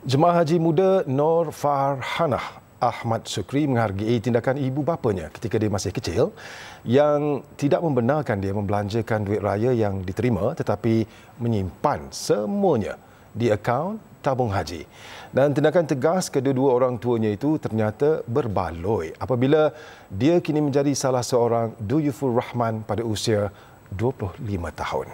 Jemaah Haji Muda Nor Farhanah Ahmad Sukri menghargai tindakan ibu bapanya ketika dia masih kecil yang tidak membenarkan dia membelanjakan duit raya yang diterima tetapi menyimpan semuanya di akaun tabung haji. Dan tindakan tegas kedua-dua orang tuanya itu ternyata berbaloi apabila dia kini menjadi salah seorang Duyuful Rahman pada usia 25 tahun.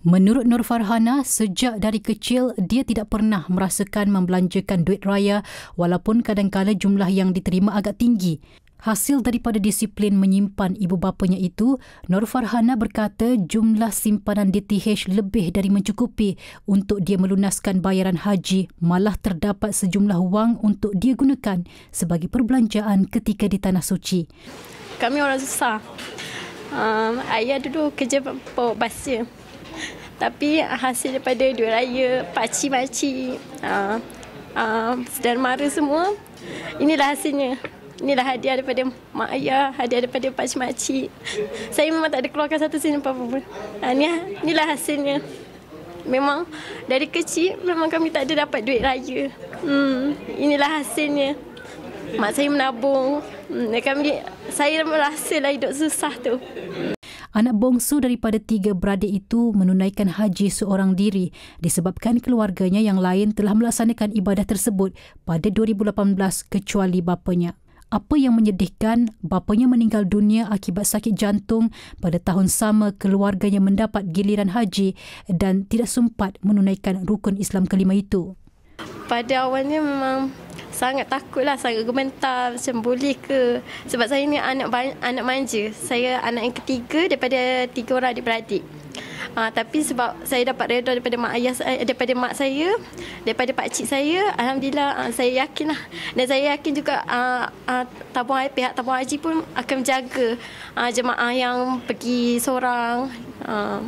Menurut Nur Farhana, sejak dari kecil dia tidak pernah merasakan membelanjakan duit raya walaupun kadang-kadang jumlah yang diterima agak tinggi. Hasil daripada disiplin menyimpan ibu bapanya itu, Nur Farhana berkata jumlah simpanan DTH lebih dari mencukupi untuk dia melunaskan bayaran haji, malah terdapat sejumlah wang untuk dia gunakan sebagai perbelanjaan ketika di Tanah Suci. Kami orang susah. Um, ayah dulu kerja bawa basia. Tapi hasil daripada dua raya, pakcik-makcik uh, uh, mara semua, inilah hasilnya. Inilah hadiah daripada mak ayah, hadiah daripada pakcik-makcik. Saya memang tak ada keluarkan satu sini apa-apa pun. Uh, ah, ini, inilah hasilnya. Memang dari kecil memang kami tak ada dapat duit raya. Hmm, inilah hasilnya. Mak saya menabung. Hmm, kami, saya merasa lah hidup susah tu. Anak bongsu daripada tiga beradik itu menunaikan haji seorang diri disebabkan keluarganya yang lain telah melaksanakan ibadah tersebut pada 2018 kecuali bapanya. Apa yang menyedihkan, bapanya meninggal dunia akibat sakit jantung pada tahun sama keluarganya mendapat giliran haji dan tidak sempat menunaikan rukun Islam kelima itu. Pada awalnya memang sangat takut lah, sangat gementar macam boleh ke sebab saya ni anak anak manja saya anak yang ketiga daripada tiga orang adik-beradik Uh, tapi sebab saya dapat redor daripada mak ayah saya, eh, daripada mak saya, daripada pak cik saya, alhamdulillah uh, saya yakin lah. Dan saya yakin juga uh, uh, tabung air, pihak tabung haji pun akan menjaga uh, jemaah yang pergi seorang. Uh.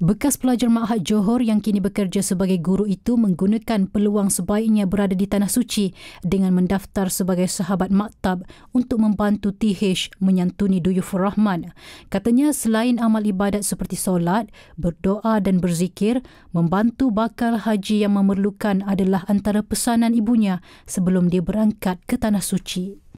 Bekas pelajar Ma'had Johor yang kini bekerja sebagai guru itu menggunakan peluang sebaiknya berada di Tanah Suci dengan mendaftar sebagai sahabat maktab untuk membantu TH menyantuni Duyufur Rahman. Katanya selain amal ibadat seperti solat, berdoa dan berzikir, membantu bakal haji yang memerlukan adalah antara pesanan ibunya sebelum dia berangkat ke Tanah Suci.